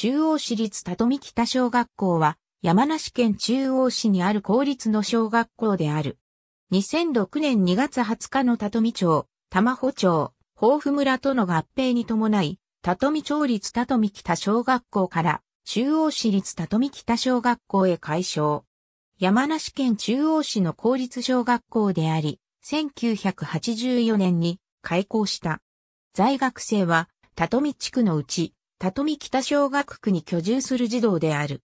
中央市立里見北小学校は、山梨県中央市にある公立の小学校である。2006年2月20日の里見町、玉穂町、豊富村との合併に伴い、里見町立里見北小学校から中央市立里見北小学校へ改称。山梨県中央市の公立小学校であり、1984年に開校した。在学生は、里見地区のうち、里見北小学区に居住する児童である。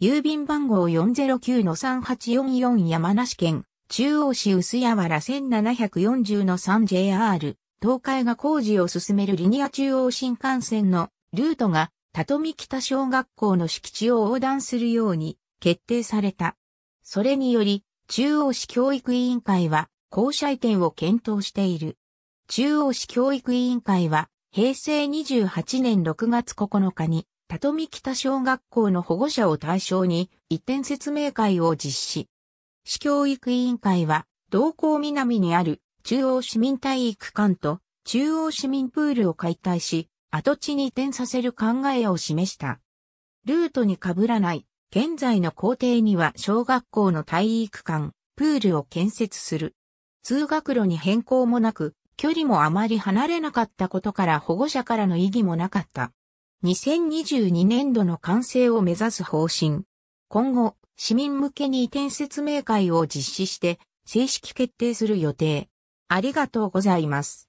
郵便番号409-3844山梨県、中央市薄谷原1740-3 JR、東海が工事を進めるリニア中央新幹線のルートが、里見北小学校の敷地を横断するように決定された。それにより、中央市教育委員会は、校舎移転を検討している。中央市教育委員会は、平成28年6月9日に、里見北小学校の保護者を対象に一点説明会を実施。市教育委員会は、同校南にある中央市民体育館と中央市民プールを解体し、跡地に移転させる考えを示した。ルートに被らない、現在の校庭には小学校の体育館、プールを建設する。通学路に変更もなく、距離もあまり離れなかったことから保護者からの異議もなかった。2022年度の完成を目指す方針。今後、市民向けに移転説明会を実施して、正式決定する予定。ありがとうございます。